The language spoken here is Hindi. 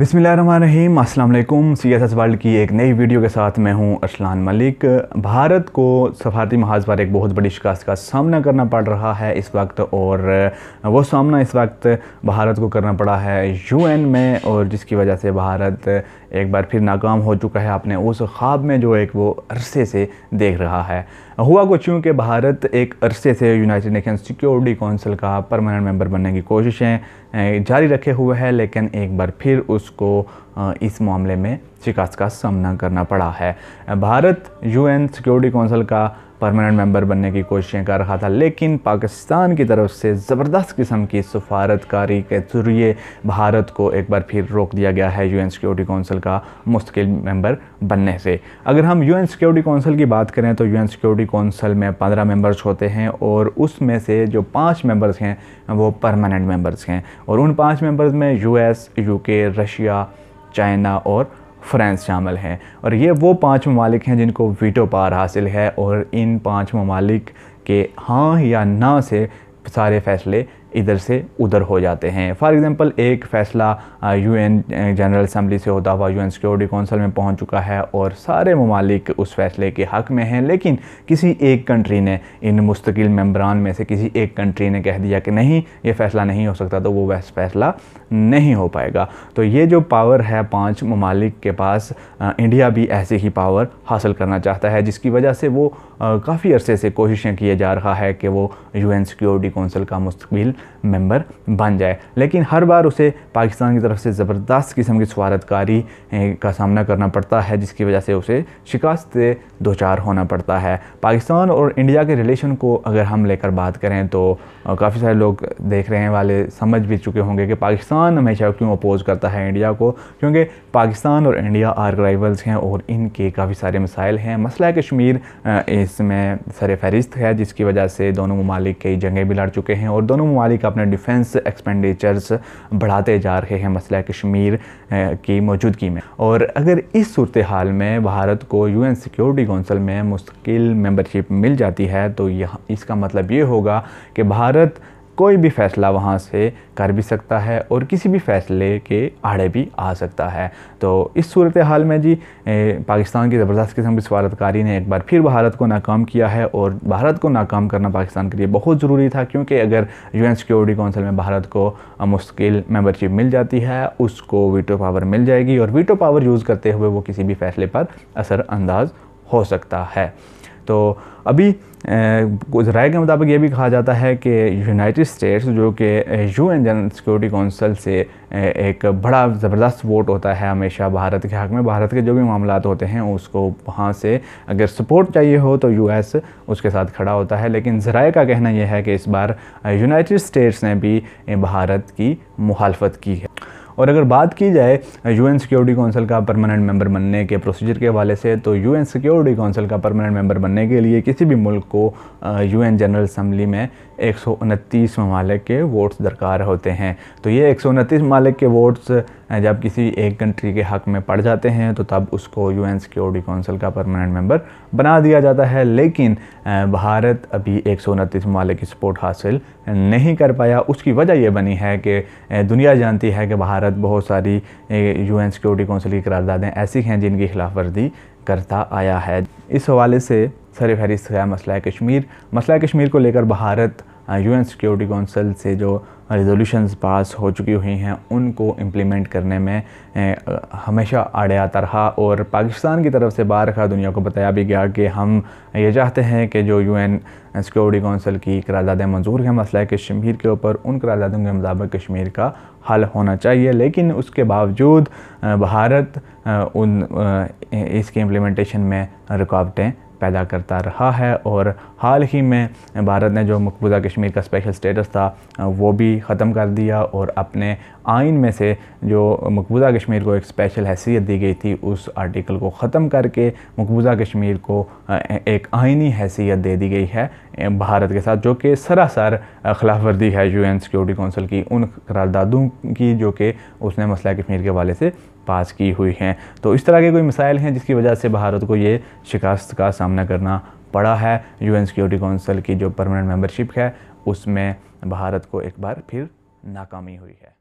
अस्सलाम वालेकुम सी एस एस वर्ल्ड की एक नई वीडियो के साथ मैं हूं अरसलान मलिक भारत को सफारती महाज पर एक बहुत बड़ी शिकस्त का सामना करना पड़ रहा है इस वक्त और वो सामना इस वक्त भारत को करना पड़ा है यूएन में और जिसकी वजह से भारत एक बार फिर नाकाम हो चुका है अपने उस ख्वाब में जो एक वो अरसे से देख रहा है हुआ कुछ यूँ कि भारत एक अरसे से यूनाइटेड नेशन सिक्योरिटी काउंसिल का परमानेंट मेंबर बनने की कोशिशें जारी रखे हुए हैं लेकिन एक बार फिर उसको इस मामले में शिकास्त का सामना करना पड़ा है भारत यूएन सिक्योरिटी काउंसिल का परमानेंट मेंबर बनने की कोशिशें कर रहा था लेकिन पाकिस्तान की तरफ से ज़बरदस्त किस्म की सफारतकारी के ज़रिए भारत को एक बार फिर रोक दिया गया है यूएन सिक्योरिटी कौंसिल का मुस्तकिल मेंबर बनने से अगर हम यूएन सिक्योरिटी कौंसिल की बात करें तो यूएन सिक्योरिटी काउंसिल में पंद्रह मेंबर्स होते हैं और उसमें से जो पाँच मेम्बर्स हैं वो परमानेंट मेम्बर्स हैं और उन पाँच मेम्बर्स में यू एस रशिया चाइना और फ्रांस शामिल हैं और ये वो पांच ममालिक हैं जिनको वीटो पार हासिल है और इन पांच ममालिक के हाँ या ना से सारे फैसले इधर से उधर हो जाते हैं फॉर एग्ज़ाम्पल एक फ़ैसला यूएन जनरल असम्बली से होता हुआ यूएन सिक्योरिटी कौंसिल में पहुंच चुका है और सारे ममालिक उस फैसले के हक़ में हैं लेकिन किसी एक कंट्री ने इन मुस्तकिल मम्बरान में से किसी एक कंट्री ने कह दिया कि नहीं ये फ़ैसला नहीं हो सकता तो वो वैस फैसला नहीं हो पाएगा तो ये जो पावर है पाँच ममालिक के पास इंडिया भी ऐसी ही पावर हासिल करना चाहता है जिसकी वजह से वो काफ़ी अरसे से कोशिशें किए जा रहा है कि वो एन सिक्योरिटी कौंसिल का मुस्तबिल मेंबर बन जाए लेकिन हर बार उसे पाकिस्तान की तरफ से ज़बरदस्त किस्म की स्वारतकारी का सामना करना पड़ता है जिसकी वजह से उसे शिकस्त दो चार होना पड़ता है पाकिस्तान और इंडिया के रिलेशन को अगर हम लेकर बात करें तो काफ़ी सारे लोग देख रहे हैं वाले समझ भी चुके होंगे कि पाकिस्तान हमेशा क्यों अपोज़ करता है इंडिया को क्योंकि पाकिस्तान और इंडिया आर राइवल्स हैं और इनके काफ़ी सारे मसाइल हैं मसला कश्मीर इसमें सर फहरिस्त है जिसकी वजह से दोनों ममालिक कई जंगें भी लड़ चुके हैं और दोनों ममालिक ममालिक अपने डिफेंस एक्सपेंडिचर्स बढ़ाते जा रहे हैं मसला कश्मीर की मौजूदगी में और अगर इस सूरत हाल में भारत को यूएन सिक्योरिटी कौंसिल में मुस्किल मेंबरशिप मिल जाती है तो यह इसका मतलब ये होगा कि भारत कोई भी फ़ैसला वहाँ से कर भी सकता है और किसी भी फ़ैसले के आड़े भी आ सकता है तो इस सूरत हाल में जी पाकिस्तान की ज़बरदस्त किस्म की सफारतकारी ने एक बार फिर भारत को नाकाम किया है और भारत को नाकाम करना पाकिस्तान के लिए बहुत ज़रूरी था क्योंकि अगर यूएन सिक्योरिटी काउंसिल में भारत को मुश्किल मेंबरशिप मिल जाती है उसको वीटो पावर मिल जाएगी और वीटो पावर यूज़ करते हुए वो किसी भी फ़ैसले पर असरअंदाज हो सकता है तो अभी राय के मुताबिक ये भी कहा जाता है कि यूनाइटेड स्टेट्स जो कि U N general security council से एक बड़ा ज़बरदस्त वोट होता है हमेशा भारत के हक़ में भारत के जो भी मामला होते हैं उसको वहाँ से अगर सपोर्ट चाहिए हो तो यूएस उसके साथ खड़ा होता है लेकिन ज़राए का कहना यह है कि इस बार यूनाइटेड स्टेट्स ने भी भारत की मुखालफत की है और अगर बात की जाए यूएन सिक्योरिटी काउंसिल का परमानेंट मेंबर बनने के प्रोसीजर के हवाले से तो यूएन सिक्योरिटी काउंसिल का परमानेंट मेंबर बनने के लिए किसी भी मुल्क को यूएन जनरल असम्बली में एक सौ उनतीस ममालिक के वोट्स दरकार होते हैं तो ये एक सौ उनतीस के वोट्स जब किसी एक कंट्री के हक़ में पड़ जाते हैं तो तब उसको यूएन सिक्योरिटी काउंसिल का परमानेंट मेंबर बना दिया जाता है लेकिन भारत अभी एक सौ उनतीस ममालिक की सपोर्ट हासिल नहीं कर पाया उसकी वजह यह बनी है कि दुनिया जानती है कि भारत भारत बहुत सारी यू एन सिक्योरिटी कौंसिल की करारदादें ऐसी हैं जिनकी खिलाफ वर्जी करता आया है इस हवाले से सर फहरिस्त है मसला कश्मीर मसला कश्मीर को लेकर Bharat U N security council से जो रेजोल्यूशंस पास हो चुकी हुई हैं उनको इम्प्लीमेंट करने में हमेशा आड़े रहा और पाकिस्तान की तरफ से बाहर खा दुनिया को बताया भी गया कि हम ये चाहते हैं कि जो यूएन सिक्योरिटी काउंसिल की करारदादें मंजूर हैं मसला है कश्मीर के ऊपर उन करारदादों के मुताबिक कश्मीर का हल होना चाहिए लेकिन उसके बावजूद भारत उन इसकी इम्प्लीमेंटेशन में रुकावटें पैदा करता रहा है और हाल ही में भारत ने जो मकबूजा कश्मीर का स्पेशल स्टेटस था वो भी ख़त्म कर दिया और अपने आइन में से जो मकबूजा कश्मीर को एक स्पेशल हैसियत दी गई थी उस आर्टिकल को ख़त्म करके मकबूजा कश्मीर को एक आइनी हैसियत दे दी गई है भारत के साथ जो कि सरासर खिलाफ वर्दी है यू एन सिक्योरिटी कौंसिल की उन करारदादों की जो कि उसने मसला कश्मीर के हवाले से पास की हुई हैं तो इस तरह के कोई मिसाइल हैं जिसकी वजह से भारत को ये शिकस्त का सामना करना पड़ा है एन सिक्योरिटी काउंसिल की जो परमानेंट मेम्बरशिप है उसमें भारत को एक बार फिर नाकामी हुई है